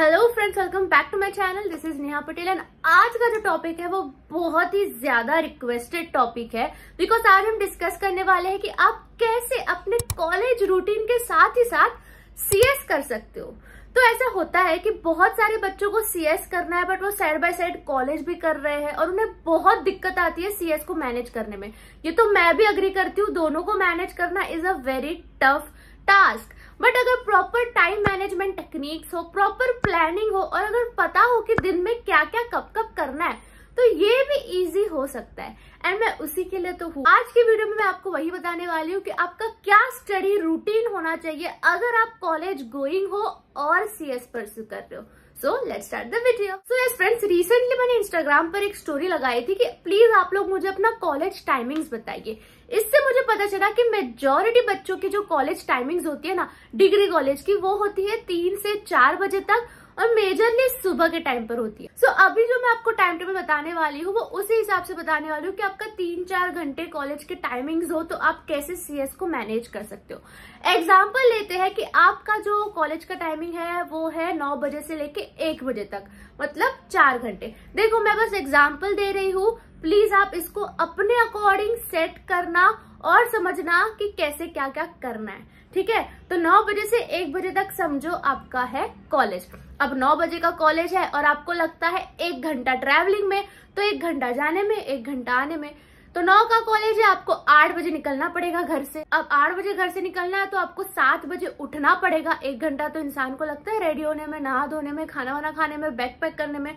hello friends welcome back to my channel this is Neha Patel and आज का जो topic है वो बहुत ही ज्यादा रिक्वेस्टेड टॉपिक है बिकॉज आज हम डिस्कस करने वाले हैं कि आप कैसे अपने कॉलेज रूटीन के साथ ही साथ सीएस कर सकते हो तो ऐसा होता है कि बहुत सारे बच्चों को सीएस करना है बट वो साइड बाय साइड कॉलेज भी कर रहे हैं और उन्हें बहुत दिक्कत आती है सीएस को मैनेज करने में ये तो मैं भी अग्री करती हूँ दोनों को मैनेज करना is a very tough task but अगर प्रॉपर टाइम मैनेजमेंट टेक्निक्स हो प्रॉपर प्लानिंग हो और अगर पता हो कि दिन में क्या क्या कब कब करना है तो ये भी इजी हो सकता है एंड मैं उसी के लिए तो हूँ आज की वीडियो में मैं आपको वही बताने वाली हूँ कि आपका क्या स्टडी रूटीन होना चाहिए अगर आप कॉलेज गोइंग हो और सी एस परस्यू कर रहे हो so let start video so yes friends recently मैंने इंस्टाग्राम पर एक स्टोरी लगाई थी कि प्लीज आप लोग मुझे अपना कॉलेज टाइमिंग्स बताइए इससे मुझे पता चला कि मेजोरिटी बच्चों की जो कॉलेज टाइमिंग्स होती है ना डिग्री कॉलेज की वो होती है तीन से चार बजे तक और मेजरली सुबह के टाइम पर होती है सो so, अभी जो मैं आपको टाइम टेबल बताने वाली हूँ वो उसी हिसाब से बताने वाली हूँ कि आपका तीन चार घंटे कॉलेज के टाइमिंग्स हो तो आप कैसे सीएस को मैनेज कर सकते हो एग्जाम्पल लेते हैं कि आपका जो कॉलेज का टाइमिंग टाइमिंग है वो है नौ बजे से लेके एक बजे तक मतलब चार घंटे देखो मैं बस एग्जाम्पल दे रही हूँ प्लीज आप इसको अपने अकॉर्डिंग सेट करना और समझना कि कैसे क्या क्या करना है ठीक है तो नौ बजे से एक बजे तक समझो आपका है कॉलेज अब नौ बजे का कॉलेज है और आपको लगता है एक घंटा ट्रैवलिंग में तो एक घंटा जाने में एक घंटा आने में तो नौ का कॉलेज है आपको आठ बजे निकलना पड़ेगा घर से अब आठ बजे घर से निकलना है तो आपको सात बजे उठना पड़ेगा एक घंटा तो इंसान को लगता है रेडी होने में नहा धोने में खाना वाना खाने में बैग पैक करने में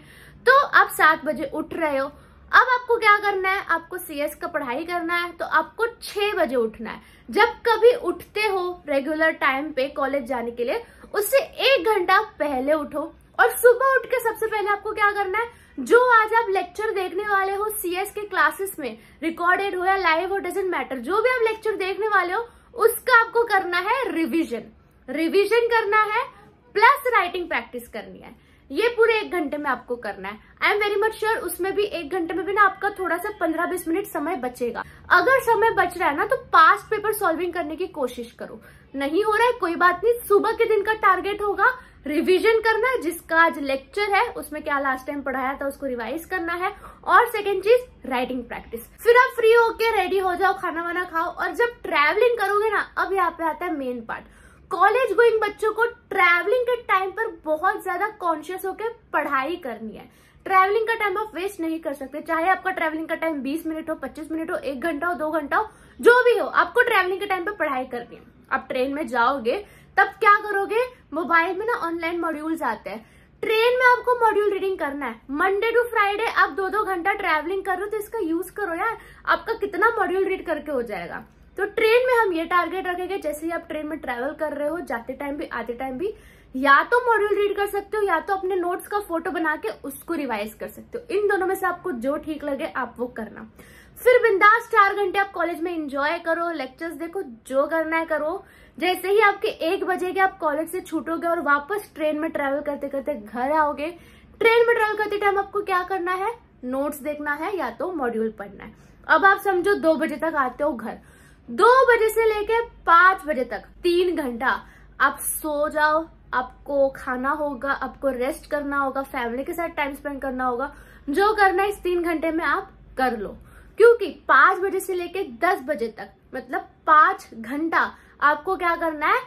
तो आप सात बजे उठ रहे हो अब आपको क्या करना है आपको सीएस का पढ़ाई करना है तो आपको छह बजे उठना है जब कभी उठते हो रेगुलर टाइम पे कॉलेज जाने के लिए उससे एक घंटा पहले उठो और सुबह उठ के सबसे पहले आपको क्या करना है जो आज आप लेक्चर देखने वाले हो सीएस के क्लासेस में रिकॉर्डेड हो या लाइव हो डजेंट मैटर जो भी आप लेक्चर देखने वाले हो उसका आपको करना है रिविजन रिविजन करना है प्लस राइटिंग प्रैक्टिस करनी है ये पूरे एक घंटे में आपको करना है I am very much sure उसमें भी एक घंटे में भी ना आपका थोड़ा सा पंद्रह बीस मिनट समय बचेगा अगर समय बच रहा है ना तो पास्ट पेपर सॉल्विंग करने की कोशिश करो नहीं हो रहा है कोई बात नहीं सुबह के दिन का टारगेट होगा रिवीजन करना है जिसका आज लेक्चर है उसमें क्या लास्ट टाइम पढ़ाया था उसको रिवाइज करना है और सेकेंड चीज राइटिंग प्रैक्टिस फिर आप फ्री होके रेडी हो जाओ खाना वाना खाओ और जब ट्रैवलिंग करोगे ना अब यहाँ पे आता है मेन पार्ट कॉलेज गोइंग बच्चों को ट्रैवलिंग के टाइम पर बहुत ज्यादा कॉन्शियस होकर पढ़ाई करनी है ट्रैवलिंग का टाइम आप वेस्ट नहीं कर सकते चाहे आपका ट्रैवलिंग का टाइम 20 मिनट हो 25 मिनट हो एक घंटा हो दो घंटा हो जो भी हो आपको ट्रैवलिंग के टाइम पर पढ़ाई करनी है आप ट्रेन में जाओगे तब क्या करोगे मोबाइल में ना ऑनलाइन मॉड्यूल्स आते हैं ट्रेन में आपको मॉड्यूल रीडिंग करना है मंडे टू फ्राइडे आप दो दो घंटा ट्रैवलिंग कर रहे हो तो इसका यूज करो यार आपका कितना मॉड्यूल रीड करके हो जाएगा तो ट्रेन में हम ये टारगेट रखेंगे जैसे ही आप ट्रेन में ट्रेवल कर रहे हो जाते टाइम भी आते टाइम भी या तो मॉड्यूल रीड कर सकते हो या तो अपने नोट्स का फोटो बना के उसको रिवाइज कर सकते हो इन दोनों में से आपको जो ठीक लगे आप वो करना फिर बिंदास चार घंटे आप कॉलेज में इंजॉय करो लेक्चर्स देखो जो करना है करो जैसे ही आपके एक बजे के आप कॉलेज से छूटोगे और वापस ट्रेन में ट्रेवल करते करते घर आओगे ट्रेन में ट्रेवल करते टाइम आपको क्या करना है नोट्स देखना है या तो मॉड्यूल पढ़ना है अब आप समझो दो बजे तक आते हो घर दो बजे से लेके पांच बजे तक तीन घंटा आप सो जाओ आपको खाना होगा आपको रेस्ट करना होगा फैमिली के साथ टाइम स्पेंड करना होगा जो करना है इस तीन घंटे में आप कर लो क्योंकि पांच बजे से लेकर दस बजे तक मतलब पांच घंटा आपको क्या करना है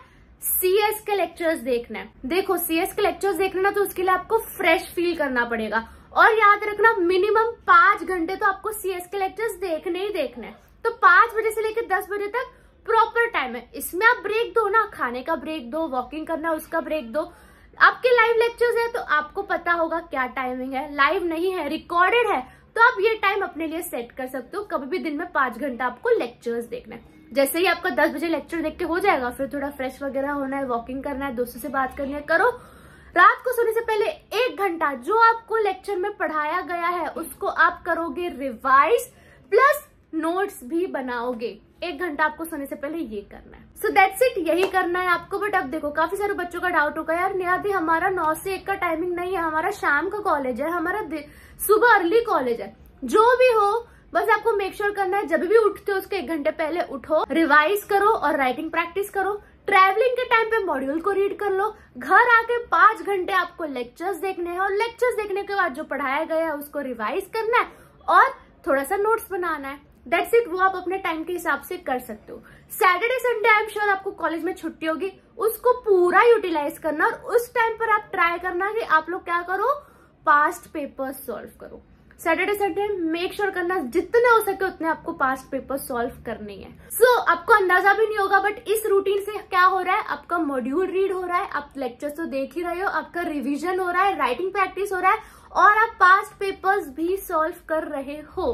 सीएस के लेक्चर्स देखना है देखो सीएस के लेक्चर्स देखना ना तो उसके लिए आपको फ्रेश फील करना पड़ेगा और याद रखना मिनिमम पांच घंटे तो आपको सीएस के लेक्चर्स देखने ही देखने हैं तो पांच बजे से लेकर दस बजे तक प्रॉपर टाइम है इसमें आप ब्रेक दो ना खाने का ब्रेक दो वॉकिंग करना है उसका ब्रेक दो आपके लाइव लेक्चर्स है तो आपको पता होगा क्या टाइमिंग है लाइव नहीं है रिकॉर्डेड है तो आप ये टाइम अपने लिए सेट कर सकते हो कभी भी दिन में पांच घंटा आपको लेक्चर्स देखना है जैसे ही आपका दस बजे लेक्चर देख के हो जाएगा फिर थोड़ा फ्रेश वगैरह होना है वॉकिंग करना है दोस्तों से बात करनी है करो रात को सोने से पहले एक घंटा जो आपको लेक्चर में पढ़ाया गया है उसको आप करोगे रिवाइज प्लस नोट्स भी बनाओगे एक घंटा आपको सोने से पहले ये करना है सो दैट्स इट यही करना है आपको बट अब देखो काफी सारे बच्चों का डाउट होगा यार नया भी हमारा नौ से एक का टाइमिंग नहीं है हमारा शाम का कॉलेज है हमारा सुबह अर्ली कॉलेज है जो भी हो बस आपको मेक श्योर sure करना है जब भी उठते हो उसके एक घंटे पहले उठो रिवाइज करो और राइटिंग प्रैक्टिस करो ट्रैवलिंग के टाइम पे मॉड्यूल को रीड कर लो घर आके पांच घंटे आपको लेक्चर्स देखने हैं और लेक्चर्स देखने के बाद जो पढ़ाया गया है उसको रिवाइज करना है और थोड़ा सा नोट्स बनाना है दैट्स इट वो आप अपने टाइम के हिसाब से कर सकते हो Saturday Sunday I am sure आपको कॉलेज में छुट्टी होगी उसको पूरा यूटिलाइज करना और उस टाइम पर आप ट्राई करना कि आप लोग क्या करो पास्ट पेपर सॉल्व करो सैटरडे संडे मेक श्योर करना जितने हो सके उतने आपको पास्ट पेपर सॉल्व करनी है सो so, आपको अंदाजा भी नहीं होगा बट इस रूटीन से क्या हो रहा है आपका मॉड्यूल रीड हो रहा है आप लेक्चर्स तो देख ही रहे हो आपका रिविजन हो रहा है राइटिंग प्रैक्टिस हो रहा है और आप पास्ट पेपर्स भी सॉल्व कर रहे हो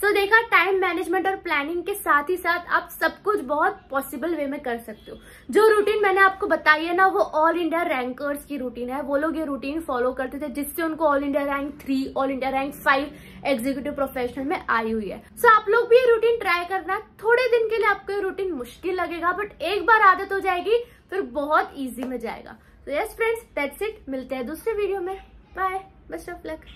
सो so, देखा टाइम मैनेजमेंट और प्लानिंग के साथ ही साथ आप सब कुछ बहुत पॉसिबल वे में कर सकते हो जो रूटीन मैंने आपको बताई है ना वो ऑल इंडिया रैंकर्स की रूटीन है वो लोग ये रूटीन फॉलो करते थे जिससे उनको all India rank three all India rank five executive professional में आई हुई है सो so, आप लोग भी ये रूटीन ट्राई करना थोड़े दिन के लिए आपको ये रूटीन मुश्किल लगेगा बट एक बार आदत हो जाएगी फिर बहुत ईजी में जाएगा तो यस फ्रेंड्स दैट्स इट मिलते हैं दूसरे वीडियो में बाय बेस्ट ऑफ लक